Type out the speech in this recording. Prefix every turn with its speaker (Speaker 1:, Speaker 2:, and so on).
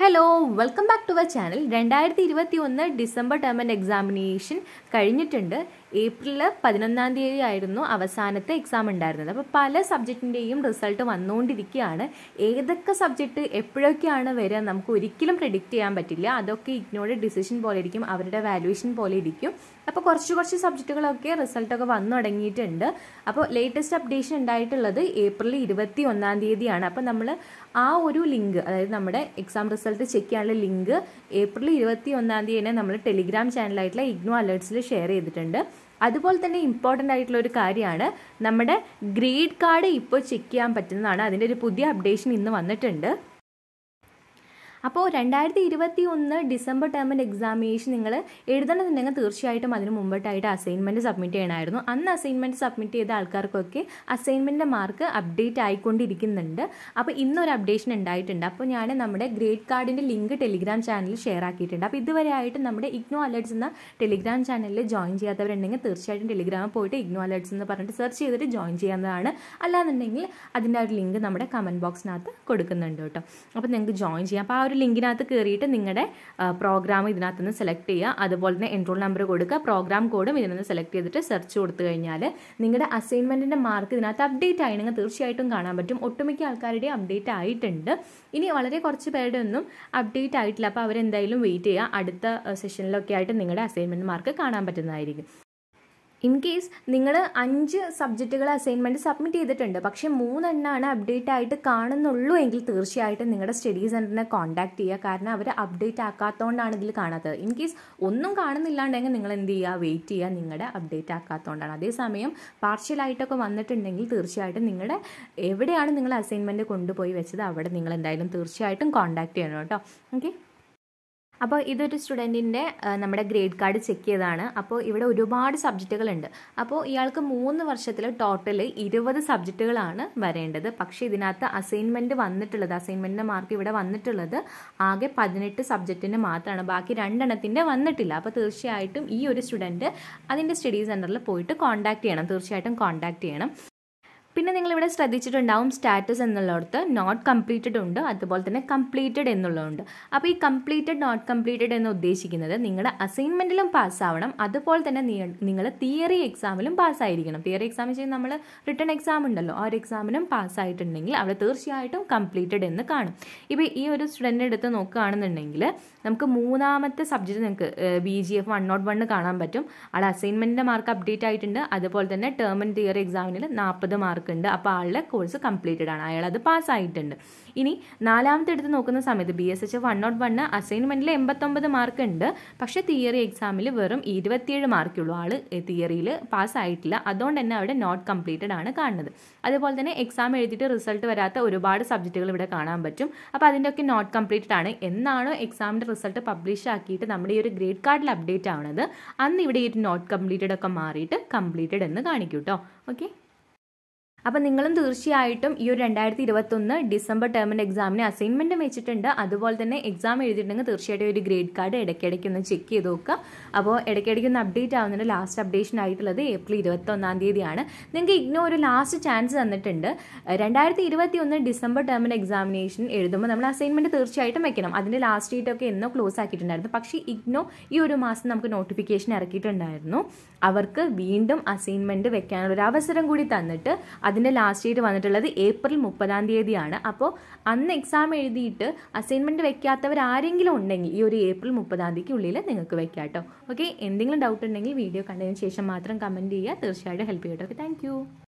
Speaker 1: hello welcome back to our channel രണ്ടായിരത്തി ഇരുപത്തി ഒന്ന് ഡിസംബർ ടേം എക്സാമിനേഷൻ കഴിഞ്ഞിട്ടുണ്ട് ഏപ്രിൽ പതിനൊന്നാം തീയതി ആയിരുന്നു അവസാനത്തെ എക്സാം ഉണ്ടായിരുന്നത് അപ്പോൾ പല സബ്ജക്റ്റിൻ്റെയും റിസൾട്ട് വന്നുകൊണ്ടിരിക്കുകയാണ് ഏതൊക്കെ സബ്ജക്റ്റ് എപ്പോഴൊക്കെയാണ് വരിക നമുക്ക് ഒരിക്കലും പ്രിഡിക്റ്റ് ചെയ്യാൻ പറ്റില്ല അതൊക്കെ ഇഗ്നോർഡ് ഡിസിഷൻ പോലെ ഇരിക്കും അവരുടെ വാല്യുവേഷൻ പോലെ ഇരിക്കും അപ്പോൾ കുറച്ച് കുറച്ച് സബ്ജക്റ്റുകളൊക്കെ റിസൾട്ടൊക്കെ വന്നു തുടങ്ങിയിട്ടുണ്ട് അപ്പോൾ ലേറ്റസ്റ്റ് അപ്ഡേഷൻ ഉണ്ടായിട്ടുള്ളത് ഏപ്രിൽ ഇരുപത്തി ഒന്നാം തീയതിയാണ് അപ്പോൾ നമ്മൾ ആ ഒരു ലിങ്ക് അതായത് നമ്മുടെ എക്സാം റിസൾട്ട് ചെക്ക് ചെയ്യാനുള്ള ലിങ്ക് ഏപ്രിൽ ഇരുപത്തി ഒന്നാം തീയതി തന്നെ നമ്മൾ ടെലിഗ്രാം ചാനലായിട്ടുള്ള ഇഗ്നോ അലേർട്സിൽ ഷെയർ ചെയ്തിട്ടുണ്ട് അതുപോലെ തന്നെ ഇമ്പോർട്ടൻ്റ് ആയിട്ടുള്ള ഒരു കാര്യമാണ് നമ്മുടെ ഗ്രീഡ് കാർഡ് ഇപ്പോൾ ചെക്ക് ചെയ്യാൻ പറ്റുന്നതാണ് അതിൻ്റെ ഒരു പുതിയ അപ്ഡേഷൻ ഇന്ന് വന്നിട്ടുണ്ട് അപ്പോൾ രണ്ടായിരത്തി ഇരുപത്തി ഒന്ന് ഡിസംബർ ടേമിൻ്റെ എക്സാമിനേഷൻ നിങ്ങൾ എഴുതണമെന്നുണ്ടെങ്കിൽ തീർച്ചയായിട്ടും അതിന് മുമ്പായിട്ടായിട്ട് അസൈൻമെൻറ്റ് സബ്മിറ്റ് ചെയ്യണമായിരുന്നു അന്ന് അസൈൻമെൻറ്റ് സബ്മിറ്റ് ചെയ്ത ആൾക്കാർക്കൊക്കെ അസൈൻമെൻറ്റിൻ്റെ മാർക്ക് അപ്ഡേറ്റ് ആയിക്കൊണ്ടിരിക്കുന്നുണ്ട് അപ്പോൾ ഇന്നൊരു അപ്ഡേഷൻ ഉണ്ടായിട്ടുണ്ട് അപ്പോൾ ഞാൻ നമ്മുടെ ഗ്രേഡ് കാർഡിൻ്റെ ലിങ്ക് ടെലിഗ്രാം ചാനലിൽ ഷെയർ ആക്കിയിട്ടുണ്ട് അപ്പോൾ ഇതുവരെ ആയിട്ട് നമ്മുടെ ഇഗ്നോ അലർട്സ് എന്ന ടെലിഗ്രാം ചാനലിൽ ജോയിൻ ചെയ്യാത്തവരുണ്ടെങ്കിൽ തീർച്ചയായിട്ടും ടെലിഗ്രാമിൽ പോയിട്ട് ഇഗ്നോ അലർട്സ് എന്ന് പറഞ്ഞിട്ട് സെർച്ച് ചെയ്തിട്ട് ജോയിൻ ചെയ്യാവുന്നതാണ് അല്ലാന്നുണ്ടെങ്കിൽ അതിൻ്റെ ഒരു ലിങ്ക് നമ്മുടെ കമൻറ്റ് ബോക്സിനകത്ത് കൊടുക്കുന്നുണ്ട് കേട്ടോ അപ്പോൾ നിങ്ങൾക്ക് ജോയിൻ ചെയ്യാം അപ്പോൾ ആ ഒരു ലിങ്കിനകത്ത് കയറിയിട്ട് നിങ്ങളുടെ പ്രോഗ്രാം ഇതിനകത്ത് നിന്ന് സെലക്ട് ചെയ്യുക അതുപോലെ തന്നെ എൻറോൾ നമ്പർ കൊടുക്കുക പ്രോഗ്രാം കോഡും ഇതിനകത്ത് സെലക്ട് ചെയ്തിട്ട് സെർച്ച് കൊടുത്തു കഴിഞ്ഞാൽ നിങ്ങളുടെ അസൈൻമെൻറ്റിൻ്റെ മാർക്ക് ഇതിനകത്ത് അപ്ഡേറ്റ് ആയി നിങ്ങൾക്ക് തീർച്ചയായിട്ടും കാണാൻ പറ്റും ഒട്ടുമിക്ക ആൾക്കാരുടെയും അപ്ഡേറ്റ് ആയിട്ടുണ്ട് ഇനി വളരെ കുറച്ച് പേരുടെ ഒന്നും അപ്ഡേറ്റ് ആയിട്ടില്ല അപ്പോൾ അവരെന്തായാലും വെയിറ്റ് ചെയ്യുക അടുത്ത സെഷനിലൊക്കെ ആയിട്ട് നിങ്ങളുടെ അസൈൻമെൻറ്റ് മാർക്ക് കാണാൻ പറ്റുന്നതായിരിക്കും ഇൻ കേസ് നിങ്ങൾ അഞ്ച് സബ്ജക്റ്റുകൾ അസൈൻമെൻറ്റ് സബ്മിറ്റ് ചെയ്തിട്ടുണ്ട് പക്ഷേ മൂന്നെണ്ണമാണ് അപ്ഡേറ്റ് ആയിട്ട് കാണുന്നുള്ളൂ എങ്കിൽ തീർച്ചയായിട്ടും നിങ്ങളുടെ സ്റ്റഡി സെൻറ്ററിനെ കോൺടാക്ട് ചെയ്യുക കാരണം അവർ അപ്ഡേറ്റ് ആക്കാത്തതുകൊണ്ടാണ് ഇതിൽ കാണാത്തത് ഇൻ കേസ് ഒന്നും കാണുന്നില്ലാണ്ടെങ്കിൽ നിങ്ങൾ എന്ത് ചെയ്യുക വെയിറ്റ് ചെയ്യുക നിങ്ങളുടെ അപ്ഡേറ്റ് ആക്കാത്തതുകൊണ്ടാണ് അതേസമയം പാർഷ്യലായിട്ടൊക്കെ വന്നിട്ടുണ്ടെങ്കിൽ തീർച്ചയായിട്ടും നിങ്ങളുടെ എവിടെയാണ് നിങ്ങൾ അസൈൻമെൻറ്റ് കൊണ്ടുപോയി വെച്ചത് അവിടെ നിങ്ങൾ എന്തായാലും തീർച്ചയായിട്ടും കോൺടാക്ട് ചെയ്യണം കേട്ടോ ഓക്കെ അപ്പോൾ ഇതൊരു സ്റ്റുഡൻറ്റിൻ്റെ നമ്മുടെ ഗ്രേഡ് കാർഡ് ചെക്ക് ചെയ്തതാണ് അപ്പോൾ ഇവിടെ ഒരുപാട് സബ്ജക്റ്റുകളുണ്ട് അപ്പോൾ ഇയാൾക്ക് മൂന്ന് വർഷത്തിൽ ടോട്ടൽ ഇരുപത് സബ്ജക്റ്റുകളാണ് വരേണ്ടത് പക്ഷേ ഇതിനകത്ത് അസൈൻമെൻറ്റ് വന്നിട്ടുള്ളത് അസൈൻമെൻറ്റിൻ്റെ മാർക്ക് ഇവിടെ വന്നിട്ടുള്ളത് ആകെ പതിനെട്ട് സബ്ജക്റ്റിന് മാത്രമാണ് ബാക്കി രണ്ടെണ്ണത്തിൻ്റെ വന്നിട്ടില്ല അപ്പോൾ തീർച്ചയായിട്ടും ഈ ഒരു സ്റ്റുഡൻറ്റ് അതിൻ്റെ സ്റ്റഡി സെൻറ്ററിൽ പോയിട്ട് കോൺടാക്റ്റ് ചെയ്യണം തീർച്ചയായിട്ടും കോൺടാക്റ്റ് ചെയ്യണം പിന്നെ നിങ്ങളിവിടെ ശ്രദ്ധിച്ചിട്ടുണ്ടാവും സ്റ്റാറ്റസ് എന്നുള്ളടത്ത് നോട്ട് കംപ്ലീറ്റഡ് ഉണ്ട് അതുപോലെ തന്നെ കംപ്ലീറ്റഡ് എന്നുള്ളതുണ്ട് അപ്പോൾ ഈ കംപ്ലീറ്റഡ് നോട്ട് കംപ്ലീറ്റഡ് എന്ന് ഉദ്ദേശിക്കുന്നത് നിങ്ങളുടെ അസൈൻമെൻറ്റിലും പാസ്സാവണം അതുപോലെ തന്നെ നിങ്ങൾ തിയറി എക്സാമിലും പാസ്സായിരിക്കണം തിയറി എക്സാമിൽ ചെയ്യുന്ന നമ്മൾ റിട്ടേൺ എക്സാം ഉണ്ടല്ലോ ആ ഒരു എക്സാമിനും പാസ്സായിട്ടുണ്ടെങ്കിൽ അവിടെ തീർച്ചയായിട്ടും കംപ്ലീറ്റഡ് എന്ന് കാണും ഇപ്പോൾ ഈ ഒരു സ്റ്റുഡൻ്റ് എടുത്ത് നോക്കുകയാണെന്നുണ്ടെങ്കിൽ നമുക്ക് മൂന്നാമത്തെ സബ്ജക്റ്റ് നിങ്ങൾക്ക് B G F one nought one കാണാൻ പറ്റും അവിടെ അസൈൻമെൻറ്റിൻ്റെ മാർക്ക് അപ്ഡേറ്റ് ആയിട്ടുണ്ട് അതുപോലെ തന്നെ ടേം ആൻഡ് തിയറി എക്സാമിന് നാൽപ്പത് മാർക്ക് മാർക്ക് ഉണ്ട് അപ്പോൾ ആളുടെ കോഴ്സ് കംപ്ലീറ്റഡ് ആണ് അയാൾ അത് പാസ്സായിട്ടുണ്ട് ഇനി നാലാമത്തെ എടുത്ത് നോക്കുന്ന സമയത്ത് B S H one nought one അസൈൻമെൻറ്റിൽ എൺപത്തൊമ്പത് മാർക്ക് ഉണ്ട് പക്ഷേ തിയറി എക്സാമിൽ വെറും ഇരുപത്തിയേഴ് മാർക്കുള്ളൂ ആൾ തിയറിയിൽ പാസ്സായിട്ടില്ല അതുകൊണ്ട് തന്നെ അവിടെ നോട്ട് കംപ്ലീറ്റഡ് ആണ് കാണുന്നത് അതുപോലെ തന്നെ എക്സാം എഴുതിയിട്ട് റിസൾട്ട് വരാത്ത ഒരുപാട് സബ്ജക്റ്റുകൾ ഇവിടെ കാണാൻ പറ്റും അപ്പോൾ അതിൻ്റെയൊക്കെ നോട്ട് കംപ്ലീറ്റഡ് ആണ് എന്നാണോ എക്സാമിൻ്റെ റിസൾട്ട് പബ്ലിഷ് ആക്കിയിട്ട് നമ്മുടെ ഈ ഒരു ഗ്രേഡ് കാർഡിൽ അപ്ഡേറ്റ് ആവുന്നത് അന്ന് ഇവിടെ ഈ നോട്ട് കംപ്ലീറ്റഡ് ഒക്കെ മാറിയിട്ട് കംപ്ലീറ്റഡ് എന്ന് കാണിക്കൂട്ടോ ഓക്കെ അപ്പം നിങ്ങളും തീർച്ചയായിട്ടും ഈ ഒരു രണ്ടായിരത്തി ഒന്ന് ഡിസംബർ ടേമിൻ്റെ എക്സാമിന് അസൈൻമെൻറ്റും വെച്ചിട്ടുണ്ട് അതുപോലെ തന്നെ എക്സാം എഴുതിയിട്ടുണ്ടെങ്കിൽ തീർച്ചയായിട്ടും ഒരു ഗ്രേഡ് കാർഡ് ഇടയ്ക്കിടയ്ക്ക് ഒന്ന് ചെക്ക് ചെയ്ത് നോക്കുക അപ്പോൾ ഇടയ്ക്കിടയ്ക്ക് ഒന്ന് അപ്ഡേറ്റ് ആവുന്നുണ്ട് ലാസ്റ്റ് അപ്ഡേഷൻ ആയിട്ടുള്ളത് ഏപ്രിൽ ഒന്നാം തീയതിയാണ് നിങ്ങൾക്ക് ഇഗ്നോ ഒരു ലാസ്റ്റ് ചാൻസ് തന്നിട്ടുണ്ട് രണ്ടായിരത്തി ഇരുപത്തി ഒന്ന് ഡിസംബർ ടേമിൻ്റെ എക്സാമിനേഷൻ എഴുതുമ്പോൾ നമ്മൾ അസൈൻമെൻറ്റ് തീർച്ചയായിട്ടും വെക്കണം അതിൻ്റെ ലാസ്റ്റ് ഡേറ്റ് ഒക്കെ എന്നോ ക്ലോസ് ആക്കിയിട്ടുണ്ടായിരുന്നു പക്ഷേ ഇഗ്നോ ഈ ഒരു മാസം നമുക്ക് നോട്ടിഫിക്കേഷൻ ഇറക്കിയിട്ടുണ്ടായിരുന്നു അവർക്ക് വീണ്ടും അസൈൻമെൻറ്റ് വെക്കാനുള്ള ഒരു അവസരം കൂടി തന്നിട്ട് അത് അതിൻ്റെ ലാസ്റ്റ് ഡേറ്റ് വന്നിട്ടുള്ളത് ഏപ്രിൽ മുപ്പതാം തീയതിയാണ് അപ്പോൾ അന്ന് എക്സാം എഴുതിയിട്ട് അസൈൻമെൻറ്റ് വെക്കാത്തവർ ആരെങ്കിലും ഉണ്ടെങ്കിൽ ഈ ഒരു ഏപ്രിൽ മുപ്പതാം തീയതിക്കുള്ളിൽ നിങ്ങൾക്ക് വെക്കാം കേട്ടോ ഓക്കെ എന്തെങ്കിലും ഡൗട്ട് ഉണ്ടെങ്കിൽ വീഡിയോ കണ്ടതിന് ശേഷം മാത്രം കമൻറ്റ് ചെയ്യുക തീർച്ചയായിട്ടും ഹെൽപ്പ് ചെയ്യട്ടോ ഓക്കെ താങ്ക്